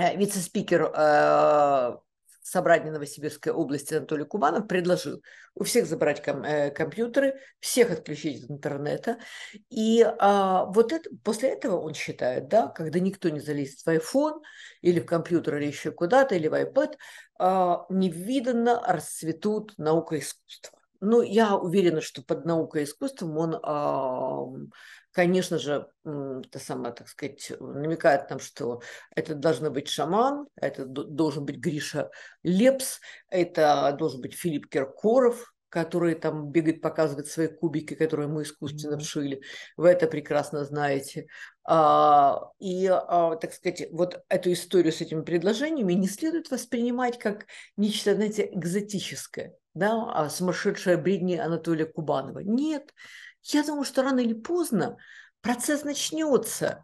Э, вице-спикер э, собрания Новосибирской области Анатолий Кубанов предложил у всех забрать ком- э, компьютеры, всех отключить от интернета. И а, вот это, после этого он считает, да, когда никто не залезет в iPhone или в компьютер, или еще куда-то, или в iPad, а, невиданно расцветут наука и искусство. Ну, я уверена, что под наукой и искусством он а, конечно же, это сама, так сказать, намекает нам, что это должен быть шаман, это должен быть Гриша Лепс, это должен быть Филипп Киркоров, который там бегает, показывает свои кубики, которые мы искусственно вшили. Вы это прекрасно знаете. А, и, а, так сказать, вот эту историю с этими предложениями не следует воспринимать как нечто, знаете, экзотическое, да, а сумасшедшая бредни Анатолия Кубанова. Нет, я думаю, что рано или поздно процесс начнется.